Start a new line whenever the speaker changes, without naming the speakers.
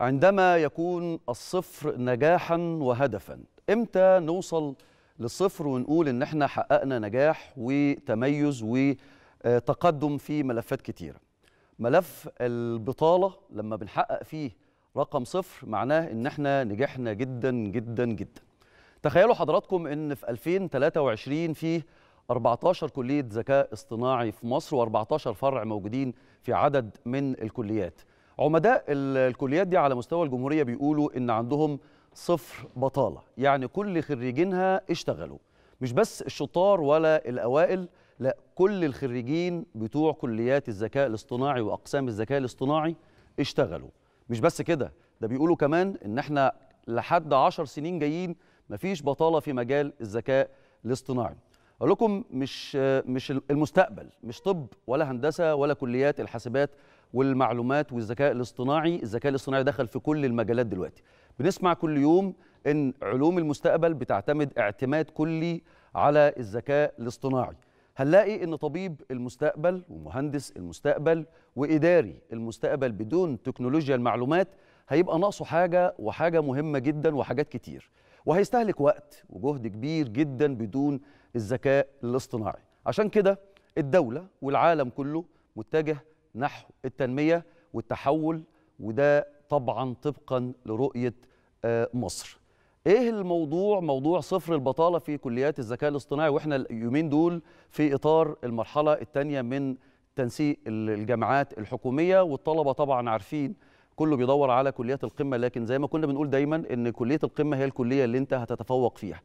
عندما يكون الصفر نجاحا وهدفا امتى نوصل للصفر ونقول ان احنا حققنا نجاح وتميز وتقدم في ملفات كتيره ملف البطاله لما بنحقق فيه رقم صفر معناه ان احنا نجحنا جدا جدا جدا تخيلوا حضراتكم ان في 2023 في 14 كليه ذكاء اصطناعي في مصر و14 فرع موجودين في عدد من الكليات عمداء الكليات دي على مستوى الجمهورية بيقولوا إن عندهم صفر بطالة يعني كل خريجينها اشتغلوا مش بس الشطار ولا الأوائل لا كل الخريجين بتوع كليات الذكاء الاصطناعي وأقسام الذكاء الاصطناعي اشتغلوا مش بس كده ده بيقولوا كمان إن احنا لحد عشر سنين جايين مفيش بطالة في مجال الذكاء الاصطناعي اقول لكم مش مش المستقبل مش طب ولا هندسه ولا كليات الحاسبات والمعلومات والذكاء الاصطناعي الذكاء الاصطناعي دخل في كل المجالات دلوقتي بنسمع كل يوم ان علوم المستقبل بتعتمد اعتماد كلي على الذكاء الاصطناعي هنلاقي ان طبيب المستقبل ومهندس المستقبل واداري المستقبل بدون تكنولوجيا المعلومات هيبقى ناقصه حاجه وحاجه مهمه جدا وحاجات كتير وهيستهلك وقت وجهد كبير جدا بدون الذكاء الاصطناعي عشان كده الدوله والعالم كله متجه نحو التنمية والتحول وده طبعا طبقا لرؤية آه، مصر ايه الموضوع موضوع صفر البطاله في كليات الذكاء الاصطناعي واحنا اليومين دول في اطار المرحله الثانيه من تنسيق الجامعات الحكوميه والطلبه طبعا عارفين كله بيدور على كليات القمه لكن زي ما كنا بنقول دايما ان كليه القمه هي الكليه اللي انت هتتفوق فيها